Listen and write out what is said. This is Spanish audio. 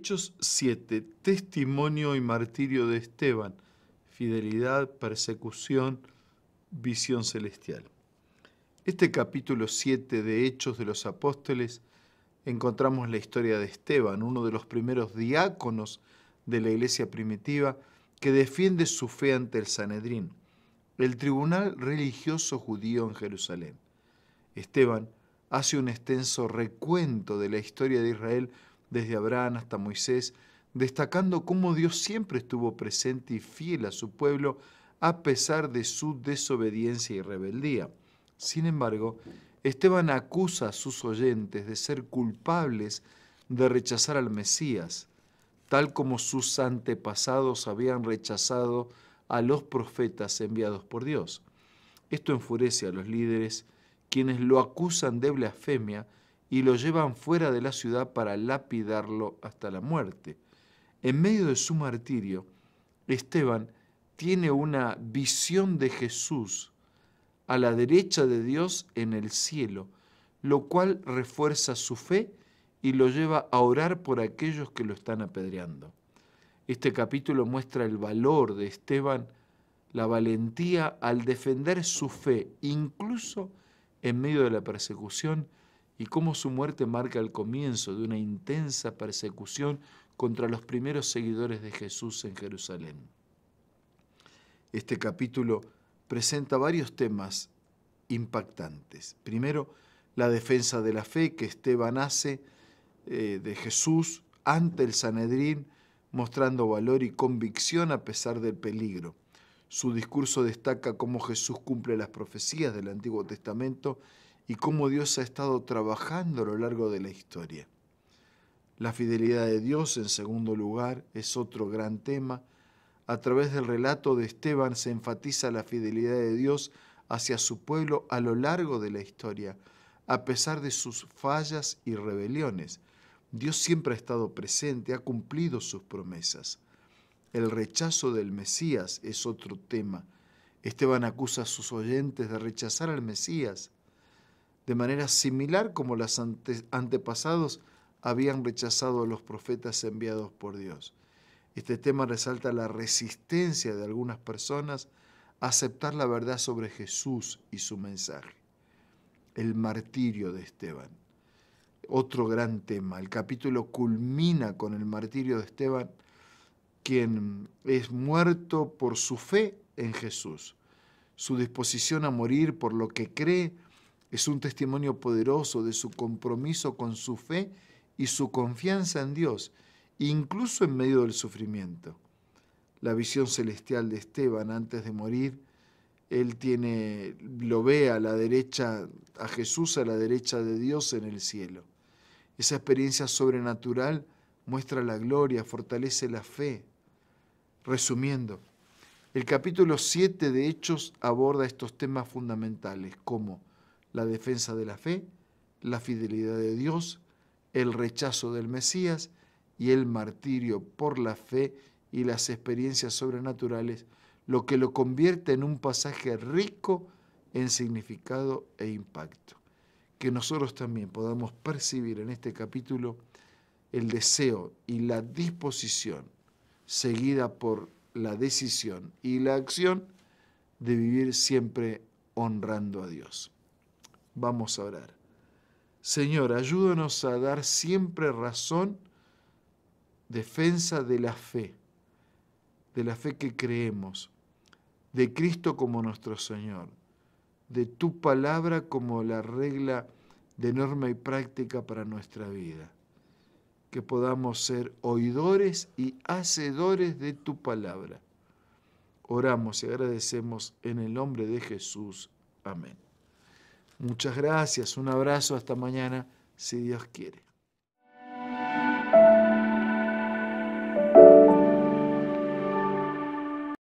Hechos 7, testimonio y martirio de Esteban, fidelidad, persecución, visión celestial. Este capítulo 7 de Hechos de los Apóstoles encontramos la historia de Esteban, uno de los primeros diáconos de la iglesia primitiva que defiende su fe ante el Sanedrín, el tribunal religioso judío en Jerusalén. Esteban hace un extenso recuento de la historia de Israel desde Abraham hasta Moisés, destacando cómo Dios siempre estuvo presente y fiel a su pueblo a pesar de su desobediencia y rebeldía. Sin embargo, Esteban acusa a sus oyentes de ser culpables de rechazar al Mesías, tal como sus antepasados habían rechazado a los profetas enviados por Dios. Esto enfurece a los líderes, quienes lo acusan de blasfemia y lo llevan fuera de la ciudad para lapidarlo hasta la muerte. En medio de su martirio, Esteban tiene una visión de Jesús a la derecha de Dios en el cielo, lo cual refuerza su fe y lo lleva a orar por aquellos que lo están apedreando. Este capítulo muestra el valor de Esteban, la valentía al defender su fe, incluso en medio de la persecución, y cómo su muerte marca el comienzo de una intensa persecución contra los primeros seguidores de Jesús en Jerusalén. Este capítulo presenta varios temas impactantes. Primero, la defensa de la fe que Esteban hace eh, de Jesús ante el Sanedrín, mostrando valor y convicción a pesar del peligro. Su discurso destaca cómo Jesús cumple las profecías del Antiguo Testamento y cómo Dios ha estado trabajando a lo largo de la historia. La fidelidad de Dios, en segundo lugar, es otro gran tema. A través del relato de Esteban se enfatiza la fidelidad de Dios hacia su pueblo a lo largo de la historia, a pesar de sus fallas y rebeliones. Dios siempre ha estado presente, ha cumplido sus promesas. El rechazo del Mesías es otro tema. Esteban acusa a sus oyentes de rechazar al Mesías de manera similar como los antepasados habían rechazado a los profetas enviados por Dios. Este tema resalta la resistencia de algunas personas a aceptar la verdad sobre Jesús y su mensaje. El martirio de Esteban. Otro gran tema. El capítulo culmina con el martirio de Esteban, quien es muerto por su fe en Jesús, su disposición a morir por lo que cree es un testimonio poderoso de su compromiso con su fe y su confianza en Dios, incluso en medio del sufrimiento. La visión celestial de Esteban antes de morir, él tiene lo ve a la derecha a Jesús a la derecha de Dios en el cielo. Esa experiencia sobrenatural muestra la gloria, fortalece la fe. Resumiendo, el capítulo 7 de Hechos aborda estos temas fundamentales como la defensa de la fe, la fidelidad de Dios, el rechazo del Mesías y el martirio por la fe y las experiencias sobrenaturales, lo que lo convierte en un pasaje rico en significado e impacto. Que nosotros también podamos percibir en este capítulo el deseo y la disposición seguida por la decisión y la acción de vivir siempre honrando a Dios. Vamos a orar. Señor, ayúdanos a dar siempre razón, defensa de la fe, de la fe que creemos, de Cristo como nuestro Señor, de tu palabra como la regla de norma y práctica para nuestra vida. Que podamos ser oidores y hacedores de tu palabra. Oramos y agradecemos en el nombre de Jesús. Amén. Muchas gracias, un abrazo, hasta mañana, si Dios quiere.